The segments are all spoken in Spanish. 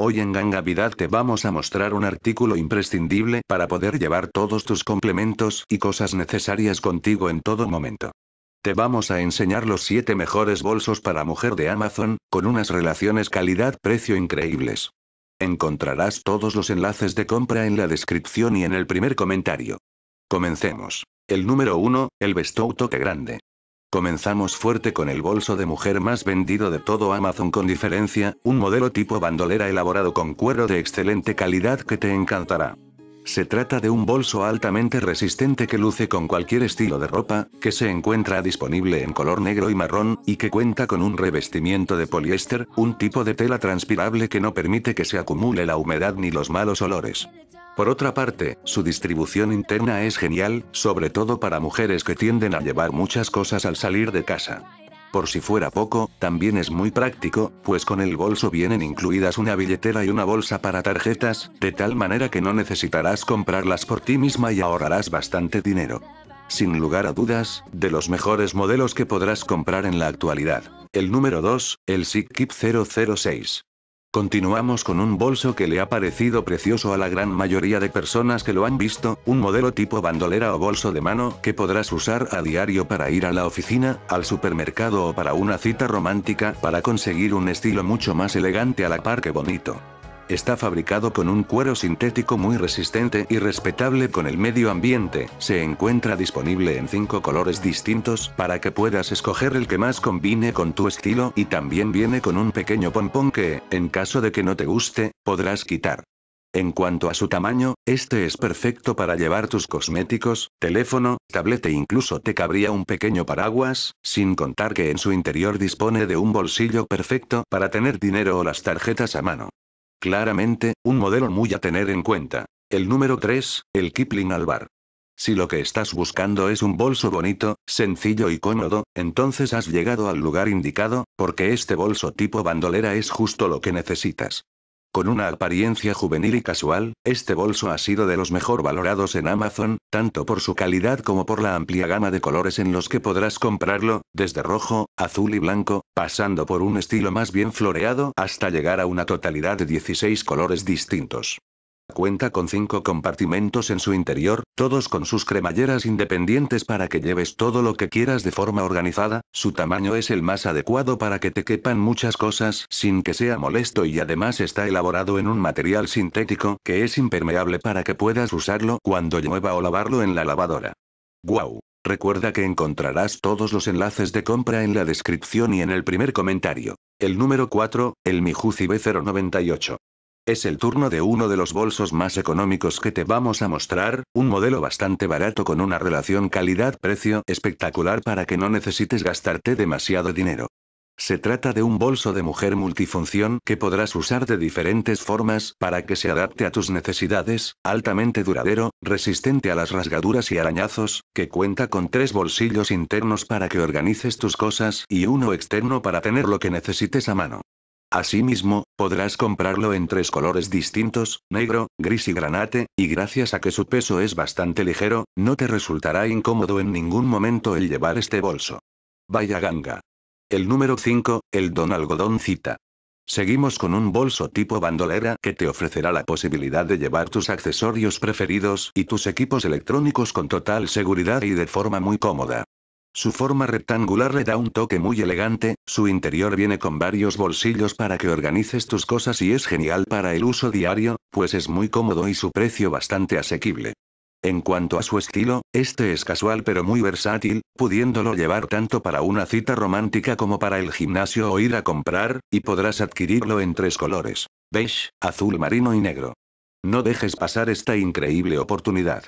Hoy en Gangavidad te vamos a mostrar un artículo imprescindible para poder llevar todos tus complementos y cosas necesarias contigo en todo momento. Te vamos a enseñar los 7 mejores bolsos para mujer de Amazon, con unas relaciones calidad-precio increíbles. Encontrarás todos los enlaces de compra en la descripción y en el primer comentario. Comencemos. El número 1, el Toque Grande. Comenzamos fuerte con el bolso de mujer más vendido de todo Amazon con diferencia, un modelo tipo bandolera elaborado con cuero de excelente calidad que te encantará. Se trata de un bolso altamente resistente que luce con cualquier estilo de ropa, que se encuentra disponible en color negro y marrón, y que cuenta con un revestimiento de poliéster, un tipo de tela transpirable que no permite que se acumule la humedad ni los malos olores. Por otra parte, su distribución interna es genial, sobre todo para mujeres que tienden a llevar muchas cosas al salir de casa. Por si fuera poco, también es muy práctico, pues con el bolso vienen incluidas una billetera y una bolsa para tarjetas, de tal manera que no necesitarás comprarlas por ti misma y ahorrarás bastante dinero. Sin lugar a dudas, de los mejores modelos que podrás comprar en la actualidad. El número 2, el SICKIP 006. Continuamos con un bolso que le ha parecido precioso a la gran mayoría de personas que lo han visto, un modelo tipo bandolera o bolso de mano que podrás usar a diario para ir a la oficina, al supermercado o para una cita romántica para conseguir un estilo mucho más elegante a la par que bonito. Está fabricado con un cuero sintético muy resistente y respetable con el medio ambiente, se encuentra disponible en 5 colores distintos para que puedas escoger el que más combine con tu estilo y también viene con un pequeño pompón que, en caso de que no te guste, podrás quitar. En cuanto a su tamaño, este es perfecto para llevar tus cosméticos, teléfono, tablete e incluso te cabría un pequeño paraguas, sin contar que en su interior dispone de un bolsillo perfecto para tener dinero o las tarjetas a mano. Claramente, un modelo muy a tener en cuenta. El número 3, el Kipling Alvar. Si lo que estás buscando es un bolso bonito, sencillo y cómodo, entonces has llegado al lugar indicado, porque este bolso tipo bandolera es justo lo que necesitas. Con una apariencia juvenil y casual, este bolso ha sido de los mejor valorados en Amazon, tanto por su calidad como por la amplia gama de colores en los que podrás comprarlo, desde rojo, azul y blanco, pasando por un estilo más bien floreado hasta llegar a una totalidad de 16 colores distintos. Cuenta con 5 compartimentos en su interior, todos con sus cremalleras independientes para que lleves todo lo que quieras de forma organizada, su tamaño es el más adecuado para que te quepan muchas cosas sin que sea molesto y además está elaborado en un material sintético que es impermeable para que puedas usarlo cuando llueva o lavarlo en la lavadora. ¡Guau! Recuerda que encontrarás todos los enlaces de compra en la descripción y en el primer comentario. El número 4, el Mijuci B098. Es el turno de uno de los bolsos más económicos que te vamos a mostrar, un modelo bastante barato con una relación calidad-precio espectacular para que no necesites gastarte demasiado dinero. Se trata de un bolso de mujer multifunción que podrás usar de diferentes formas para que se adapte a tus necesidades, altamente duradero, resistente a las rasgaduras y arañazos, que cuenta con tres bolsillos internos para que organices tus cosas y uno externo para tener lo que necesites a mano. Asimismo, podrás comprarlo en tres colores distintos, negro, gris y granate, y gracias a que su peso es bastante ligero, no te resultará incómodo en ningún momento el llevar este bolso. Vaya ganga. El número 5, el Don Algodón Cita. Seguimos con un bolso tipo bandolera que te ofrecerá la posibilidad de llevar tus accesorios preferidos y tus equipos electrónicos con total seguridad y de forma muy cómoda. Su forma rectangular le da un toque muy elegante, su interior viene con varios bolsillos para que organices tus cosas y es genial para el uso diario, pues es muy cómodo y su precio bastante asequible. En cuanto a su estilo, este es casual pero muy versátil, pudiéndolo llevar tanto para una cita romántica como para el gimnasio o ir a comprar, y podrás adquirirlo en tres colores, beige, azul marino y negro. No dejes pasar esta increíble oportunidad.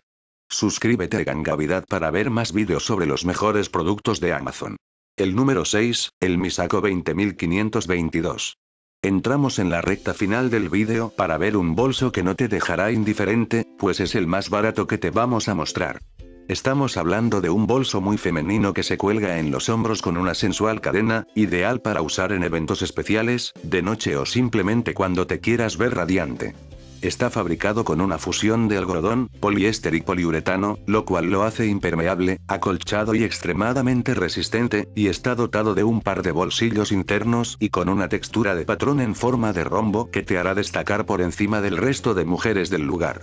Suscríbete a Gangavidad para ver más vídeos sobre los mejores productos de Amazon. El número 6, el Misako 20522. Entramos en la recta final del vídeo para ver un bolso que no te dejará indiferente, pues es el más barato que te vamos a mostrar. Estamos hablando de un bolso muy femenino que se cuelga en los hombros con una sensual cadena, ideal para usar en eventos especiales, de noche o simplemente cuando te quieras ver radiante. Está fabricado con una fusión de algodón, poliéster y poliuretano, lo cual lo hace impermeable, acolchado y extremadamente resistente, y está dotado de un par de bolsillos internos y con una textura de patrón en forma de rombo que te hará destacar por encima del resto de mujeres del lugar.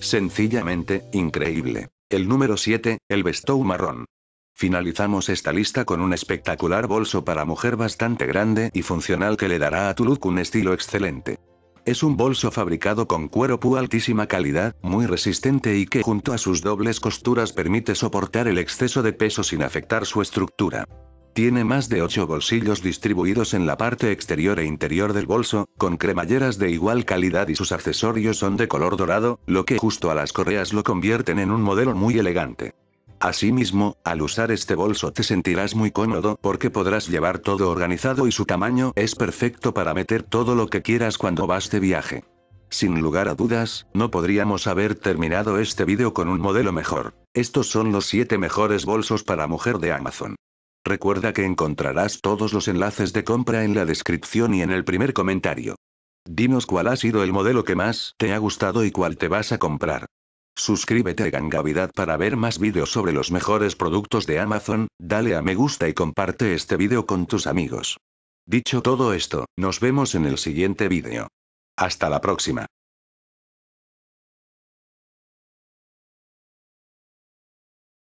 Sencillamente, increíble. El número 7, el bestou marrón. Finalizamos esta lista con un espectacular bolso para mujer bastante grande y funcional que le dará a tu look un estilo excelente. Es un bolso fabricado con cuero pu altísima calidad, muy resistente y que junto a sus dobles costuras permite soportar el exceso de peso sin afectar su estructura. Tiene más de 8 bolsillos distribuidos en la parte exterior e interior del bolso, con cremalleras de igual calidad y sus accesorios son de color dorado, lo que justo a las correas lo convierten en un modelo muy elegante. Asimismo, al usar este bolso te sentirás muy cómodo porque podrás llevar todo organizado y su tamaño es perfecto para meter todo lo que quieras cuando vas de viaje. Sin lugar a dudas, no podríamos haber terminado este vídeo con un modelo mejor. Estos son los 7 mejores bolsos para mujer de Amazon. Recuerda que encontrarás todos los enlaces de compra en la descripción y en el primer comentario. Dinos cuál ha sido el modelo que más te ha gustado y cuál te vas a comprar. Suscríbete a Gangavidad para ver más vídeos sobre los mejores productos de Amazon, dale a me gusta y comparte este vídeo con tus amigos. Dicho todo esto, nos vemos en el siguiente vídeo. Hasta la próxima.